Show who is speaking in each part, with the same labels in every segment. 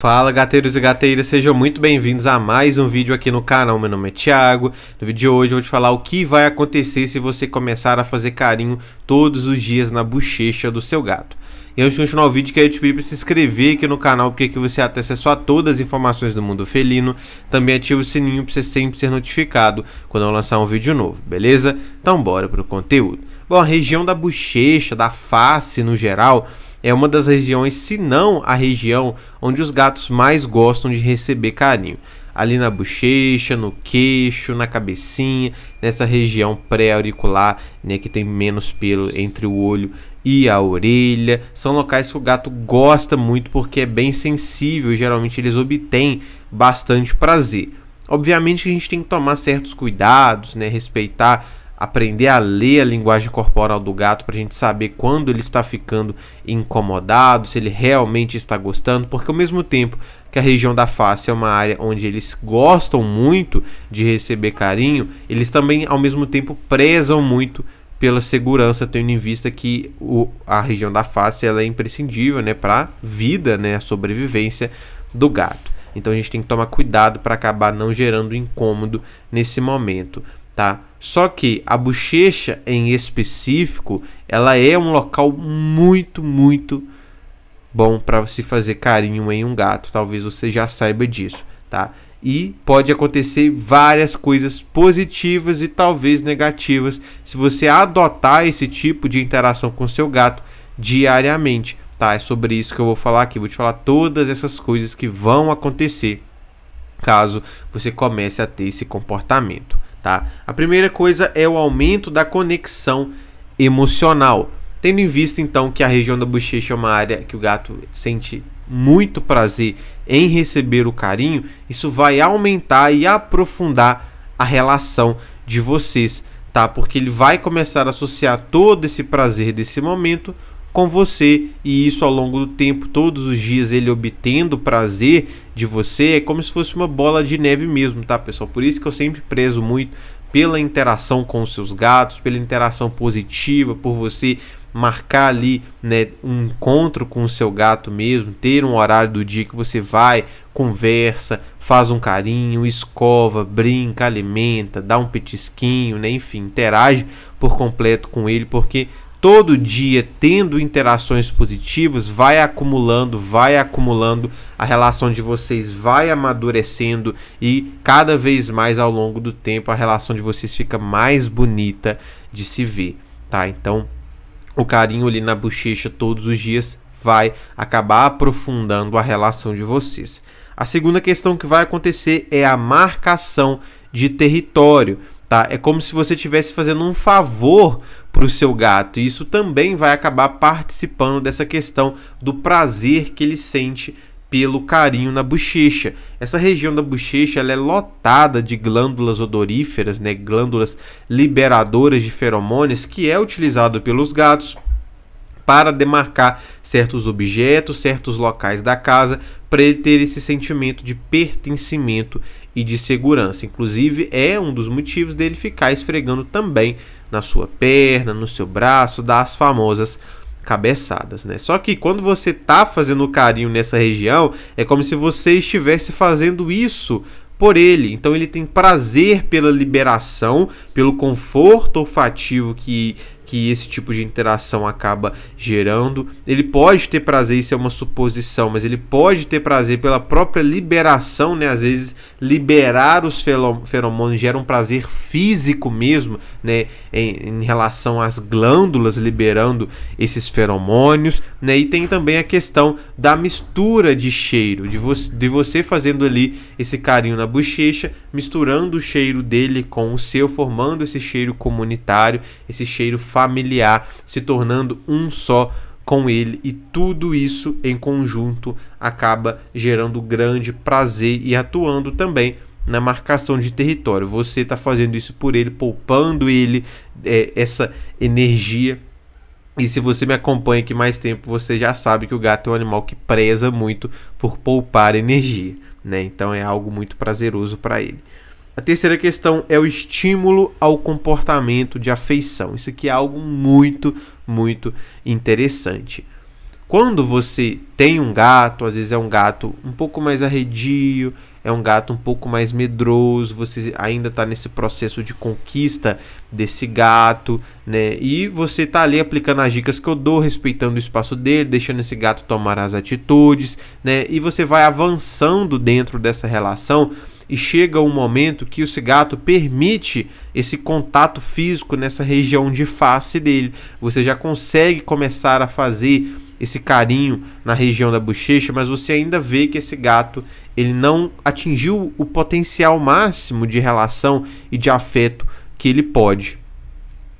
Speaker 1: Fala gateiros e gateiras, sejam muito bem-vindos a mais um vídeo aqui no canal, meu nome é Thiago No vídeo de hoje eu vou te falar o que vai acontecer se você começar a fazer carinho todos os dias na bochecha do seu gato E antes de continuar o vídeo, quero te pedir para se inscrever aqui no canal Porque aqui você tem acesso a todas as informações do mundo felino Também ativa o sininho para você sempre ser notificado quando eu lançar um vídeo novo, beleza? Então bora pro conteúdo Bom, a região da bochecha, da face no geral é uma das regiões, se não a região, onde os gatos mais gostam de receber carinho. Ali na bochecha, no queixo, na cabecinha, nessa região pré-auricular, né, que tem menos pelo entre o olho e a orelha. São locais que o gato gosta muito porque é bem sensível e geralmente eles obtêm bastante prazer. Obviamente a gente tem que tomar certos cuidados, né, respeitar aprender a ler a linguagem corporal do gato para a gente saber quando ele está ficando incomodado, se ele realmente está gostando, porque ao mesmo tempo que a região da face é uma área onde eles gostam muito de receber carinho, eles também ao mesmo tempo prezam muito pela segurança, tendo em vista que o, a região da face ela é imprescindível né, para a vida, né, a sobrevivência do gato. Então a gente tem que tomar cuidado para acabar não gerando incômodo nesse momento, tá? Só que a bochecha em específico, ela é um local muito, muito bom para se fazer carinho em um gato. Talvez você já saiba disso, tá? E pode acontecer várias coisas positivas e talvez negativas se você adotar esse tipo de interação com seu gato diariamente, tá? É sobre isso que eu vou falar aqui. Vou te falar todas essas coisas que vão acontecer caso você comece a ter esse comportamento tá? A primeira coisa é o aumento da conexão emocional. Tendo em vista então que a região da bochecha é uma área que o gato sente muito prazer em receber o carinho, isso vai aumentar e aprofundar a relação de vocês, tá? Porque ele vai começar a associar todo esse prazer desse momento com você e isso ao longo do tempo, todos os dias ele obtendo prazer de você, é como se fosse uma bola de neve mesmo, tá, pessoal? Por isso que eu sempre prezo muito pela interação com os seus gatos, pela interação positiva, por você marcar ali né, um encontro com o seu gato mesmo, ter um horário do dia que você vai, conversa, faz um carinho, escova, brinca, alimenta, dá um petisquinho, né, enfim, interage por completo com ele, porque todo dia tendo interações positivas, vai acumulando, vai acumulando, a relação de vocês vai amadurecendo e cada vez mais ao longo do tempo a relação de vocês fica mais bonita de se ver, tá? Então, o carinho ali na bochecha todos os dias vai acabar aprofundando a relação de vocês. A segunda questão que vai acontecer é a marcação de território tá? É como se você estivesse fazendo um favor para o seu gato. E isso também vai acabar participando dessa questão do prazer que ele sente pelo carinho na bochecha. Essa região da bochecha é lotada de glândulas odoríferas, né? glândulas liberadoras de feromônios, que é utilizado pelos gatos para demarcar certos objetos, certos locais da casa, para ele ter esse sentimento de pertencimento e de segurança. Inclusive, é um dos motivos dele ficar esfregando também na sua perna, no seu braço, das famosas cabeçadas, né? Só que quando você tá fazendo carinho nessa região, é como se você estivesse fazendo isso por ele. Então ele tem prazer pela liberação, pelo conforto olfativo que que esse tipo de interação acaba gerando. Ele pode ter prazer, isso é uma suposição, mas ele pode ter prazer pela própria liberação, né? Às vezes liberar os feromônios gera um prazer físico mesmo, né? Em, em relação às glândulas liberando esses feromônios, né? E tem também a questão da mistura de cheiro, de, vo de você fazendo ali esse carinho na bochecha, misturando o cheiro dele com o seu, formando esse cheiro comunitário, esse cheiro familiar, se tornando um só com ele e tudo isso em conjunto acaba gerando grande prazer e atuando também na marcação de território. Você está fazendo isso por ele, poupando ele é, essa energia. E se você me acompanha aqui mais tempo, você já sabe que o gato é um animal que preza muito por poupar energia, né? Então é algo muito prazeroso para ele. A terceira questão é o estímulo ao comportamento de afeição. Isso aqui é algo muito, muito interessante. Quando você tem um gato, às vezes é um gato um pouco mais arredio, é um gato um pouco mais medroso, você ainda está nesse processo de conquista desse gato, né? E você está ali aplicando as dicas que eu dou, respeitando o espaço dele, deixando esse gato tomar as atitudes, né? E você vai avançando dentro dessa relação e chega um momento que o cigato permite esse contato físico nessa região de face dele. Você já consegue começar a fazer esse carinho na região da bochecha, mas você ainda vê que esse gato ele não atingiu o potencial máximo de relação e de afeto que ele pode.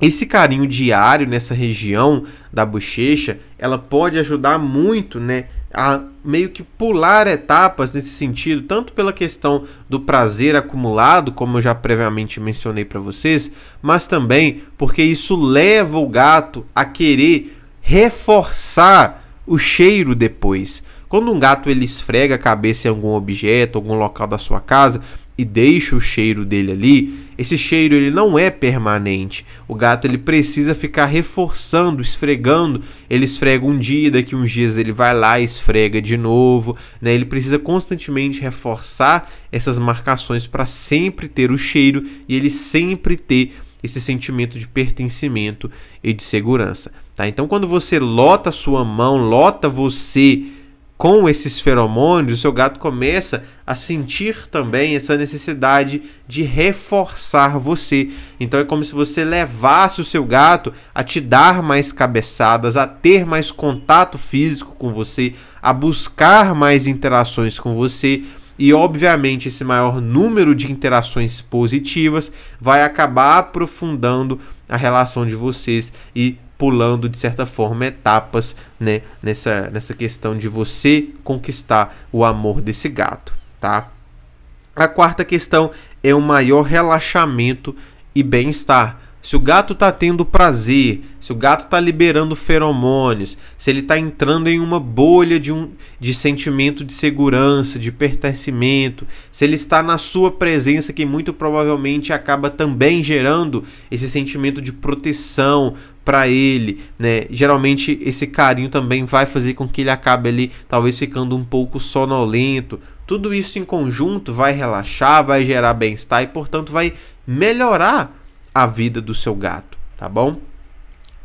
Speaker 1: Esse carinho diário nessa região da bochecha, ela pode ajudar muito, né, a meio que pular etapas nesse sentido, tanto pela questão do prazer acumulado, como eu já previamente mencionei para vocês, mas também porque isso leva o gato a querer reforçar o cheiro depois. Quando um gato ele esfrega a cabeça em algum objeto, algum local da sua casa, e deixa o cheiro dele ali, esse cheiro ele não é permanente. O gato ele precisa ficar reforçando, esfregando. Ele esfrega um dia, daqui uns dias ele vai lá e esfrega de novo, né? Ele precisa constantemente reforçar essas marcações para sempre ter o cheiro e ele sempre ter esse sentimento de pertencimento e de segurança, tá? Então quando você lota sua mão, lota você com esses feromônios, o seu gato começa a sentir também essa necessidade de reforçar você. Então é como se você levasse o seu gato a te dar mais cabeçadas, a ter mais contato físico com você, a buscar mais interações com você. E obviamente esse maior número de interações positivas vai acabar aprofundando a relação de vocês e pulando de certa forma etapas, né, nessa nessa questão de você conquistar o amor desse gato, tá? A quarta questão é o maior relaxamento e bem-estar se o gato está tendo prazer, se o gato está liberando feromônios, se ele está entrando em uma bolha de, um, de sentimento de segurança, de pertencimento, se ele está na sua presença, que muito provavelmente acaba também gerando esse sentimento de proteção para ele, né? Geralmente esse carinho também vai fazer com que ele acabe ali, talvez ficando um pouco sonolento. Tudo isso em conjunto vai relaxar, vai gerar bem-estar e, portanto, vai melhorar a vida do seu gato, tá bom?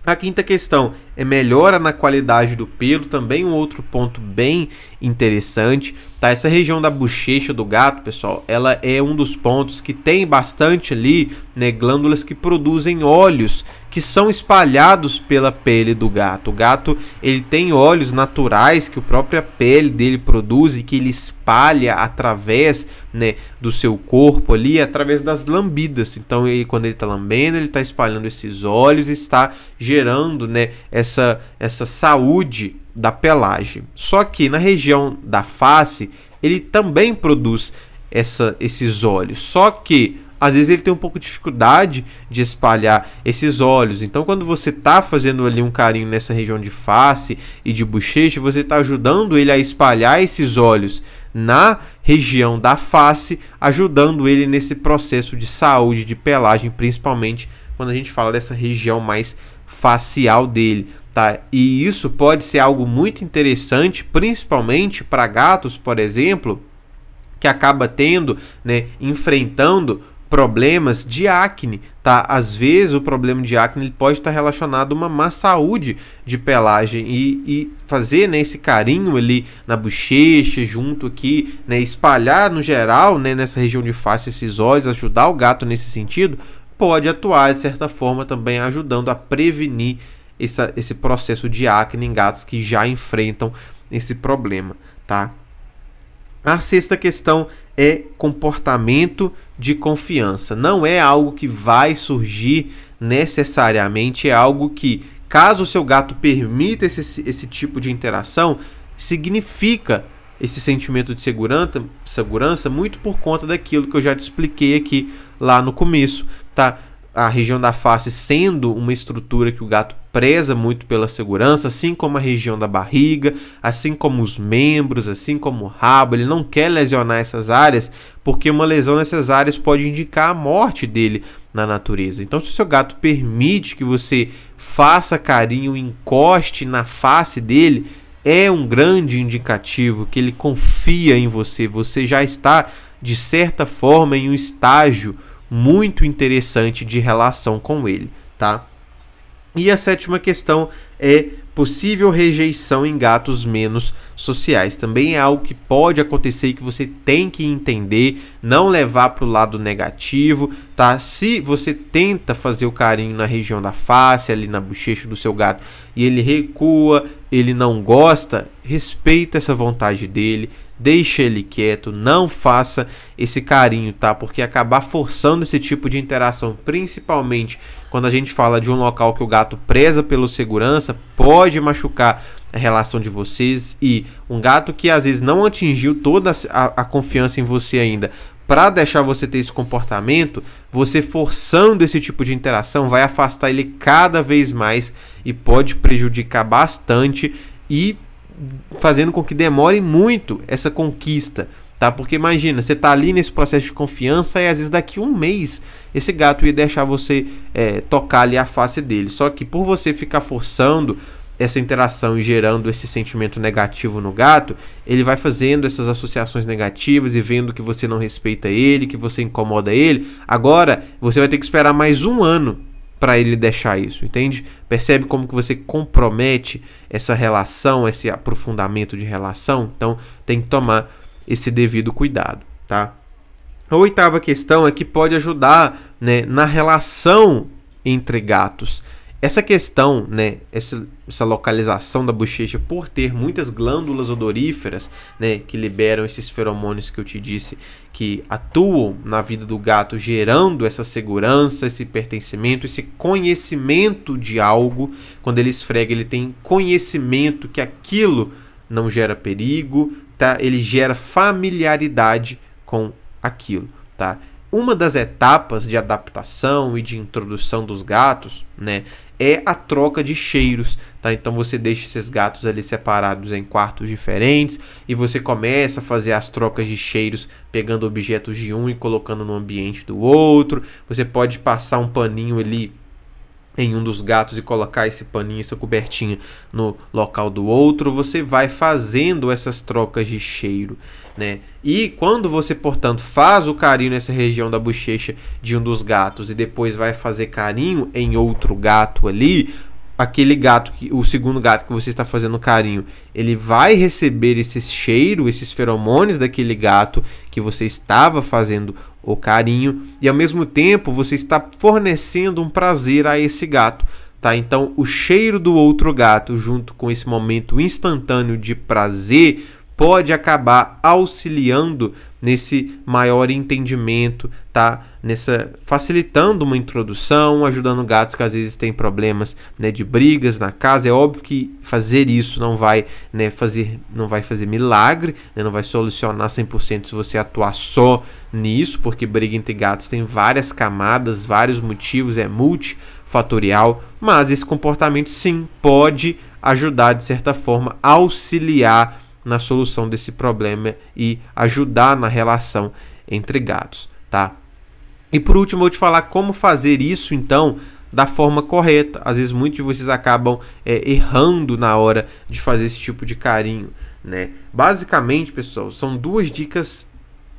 Speaker 1: A quinta questão é melhora na qualidade do pelo, também um outro ponto bem interessante, tá? Essa região da bochecha do gato, pessoal, ela é um dos pontos que tem bastante ali, né, glândulas que produzem óleos que são espalhados pela pele do gato. O gato ele tem óleos naturais que a própria pele dele produz e que ele espalha através né, do seu corpo ali, através das lambidas. Então, ele, quando ele está lambendo, ele está espalhando esses óleos e está gerando né, essa, essa saúde da pelagem. Só que na região da face, ele também produz essa, esses óleos. Só que às vezes ele tem um pouco de dificuldade de espalhar esses olhos. Então, quando você está fazendo ali um carinho nessa região de face e de bochecha, você está ajudando ele a espalhar esses olhos na região da face, ajudando ele nesse processo de saúde de pelagem, principalmente quando a gente fala dessa região mais facial dele. Tá? E isso pode ser algo muito interessante, principalmente para gatos, por exemplo, que acaba tendo, né, enfrentando problemas de acne, tá? Às vezes o problema de acne pode estar relacionado a uma má saúde de pelagem e, e, fazer né, esse carinho ali na bochecha, junto aqui, né, espalhar no geral né, nessa região de face esses olhos, ajudar o gato nesse sentido, pode atuar de certa forma também ajudando a prevenir essa, esse processo de acne em gatos que já enfrentam esse problema, tá? A sexta questão é comportamento de confiança. Não é algo que vai surgir necessariamente, é algo que, caso o seu gato permita esse, esse tipo de interação, significa esse sentimento de segurança, segurança muito por conta daquilo que eu já te expliquei aqui lá no começo, tá? a região da face sendo uma estrutura que o gato preza muito pela segurança, assim como a região da barriga, assim como os membros, assim como o rabo, ele não quer lesionar essas áreas, porque uma lesão nessas áreas pode indicar a morte dele na natureza. Então, se o seu gato permite que você faça carinho, encoste na face dele, é um grande indicativo que ele confia em você, você já está de certa forma em um estágio muito interessante de relação com ele, tá? E a sétima questão é possível rejeição em gatos menos sociais. Também é algo que pode acontecer e que você tem que entender, não levar para o lado negativo, tá? Se você tenta fazer o carinho na região da face, ali na bochecha do seu gato, e ele recua, ele não gosta, respeita essa vontade dele, deixa ele quieto, não faça esse carinho, tá? Porque acabar forçando esse tipo de interação, principalmente quando a gente fala de um local que o gato preza pelo segurança, pode machucar a relação de vocês e um gato que às vezes não atingiu toda a, a confiança em você ainda para deixar você ter esse comportamento, você forçando esse tipo de interação vai afastar ele cada vez mais e pode prejudicar bastante e fazendo com que demore muito essa conquista, tá? Porque imagina, você tá ali nesse processo de confiança e às vezes daqui um mês esse gato ia deixar você é, tocar ali a face dele. Só que por você ficar forçando essa interação e gerando esse sentimento negativo no gato, ele vai fazendo essas associações negativas e vendo que você não respeita ele, que você incomoda ele. Agora, você vai ter que esperar mais um ano para ele deixar isso, entende? Percebe como que você compromete essa relação, esse aprofundamento de relação? Então, tem que tomar esse devido cuidado, tá? A oitava questão é que pode ajudar né, na relação entre gatos. Essa questão, né, essa, essa, localização da bochecha por ter muitas glândulas odoríferas, né, que liberam esses feromônios que eu te disse, que atuam na vida do gato, gerando essa segurança, esse pertencimento, esse conhecimento de algo. Quando ele esfrega, ele tem conhecimento que aquilo não gera perigo, tá? Ele gera familiaridade com aquilo, tá? Uma das etapas de adaptação e de introdução dos gatos, né, é a troca de cheiros, tá? Então você deixa esses gatos ali separados em quartos diferentes e você começa a fazer as trocas de cheiros, pegando objetos de um e colocando no ambiente do outro. Você pode passar um paninho ali em um dos gatos e colocar esse paninho, essa cobertinha no local do outro, você vai fazendo essas trocas de cheiro, né? E quando você, portanto, faz o carinho nessa região da bochecha de um dos gatos e depois vai fazer carinho em outro gato ali, aquele gato que o segundo gato que você está fazendo carinho, ele vai receber esse cheiro, esses feromônios daquele gato que você estava fazendo o carinho, e ao mesmo tempo você está fornecendo um prazer a esse gato. Tá? Então, o cheiro do outro gato, junto com esse momento instantâneo de prazer, pode acabar auxiliando nesse maior entendimento, tá? Nessa facilitando uma introdução, ajudando gatos que às vezes têm problemas, né, de brigas na casa. É óbvio que fazer isso não vai, né, fazer não vai fazer milagre, né, não vai solucionar 100% se você atuar só nisso, porque briga entre gatos tem várias camadas, vários motivos, é multifatorial, mas esse comportamento sim pode ajudar de certa forma, auxiliar na solução desse problema e ajudar na relação entre gatos, tá? E por último, eu vou te falar como fazer isso então da forma correta. Às vezes muitos de vocês acabam é, errando na hora de fazer esse tipo de carinho, né? Basicamente, pessoal, são duas dicas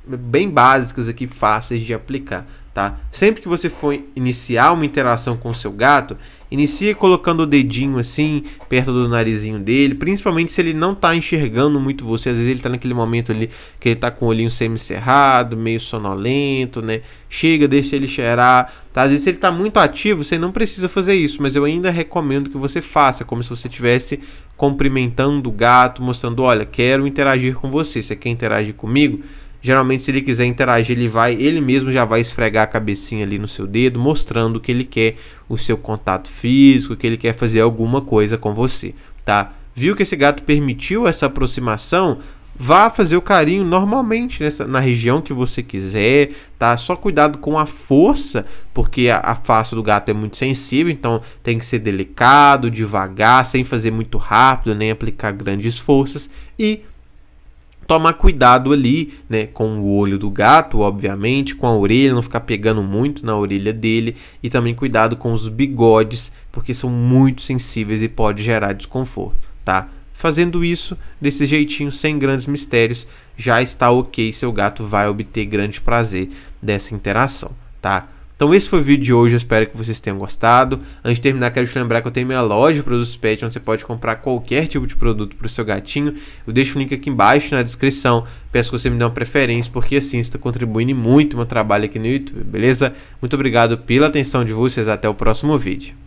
Speaker 1: bem básicas aqui fáceis de aplicar tá? Sempre que você for iniciar uma interação com o seu gato, inicie colocando o dedinho assim, perto do narizinho dele, principalmente se ele não está enxergando muito você, às vezes ele está naquele momento ali que ele está com o olhinho semicerrado, meio sonolento, né? Chega, deixa ele cheirar, tá? Às vezes ele está muito ativo, você não precisa fazer isso, mas eu ainda recomendo que você faça, como se você estivesse cumprimentando o gato, mostrando, olha, quero interagir com você, você quer interagir comigo? Geralmente, se ele quiser interagir, ele vai, ele mesmo já vai esfregar a cabecinha ali no seu dedo, mostrando que ele quer o seu contato físico, que ele quer fazer alguma coisa com você, tá? Viu que esse gato permitiu essa aproximação? Vá fazer o carinho normalmente nessa, na região que você quiser, tá? Só cuidado com a força, porque a, a face do gato é muito sensível, então tem que ser delicado, devagar, sem fazer muito rápido, nem aplicar grandes forças e tomar cuidado ali, né, com o olho do gato, obviamente, com a orelha, não ficar pegando muito na orelha dele e também cuidado com os bigodes, porque são muito sensíveis e pode gerar desconforto, tá? Fazendo isso desse jeitinho, sem grandes mistérios, já está ok. Seu gato vai obter grande prazer dessa interação, tá? Então esse foi o vídeo de hoje, eu espero que vocês tenham gostado. Antes de terminar, quero te lembrar que eu tenho minha loja de produtos pet, onde você pode comprar qualquer tipo de produto para o seu gatinho. Eu deixo o link aqui embaixo na descrição. Peço que você me dê uma preferência, porque assim está contribuindo muito meu trabalho aqui no YouTube, beleza? Muito obrigado pela atenção de vocês, até o próximo vídeo.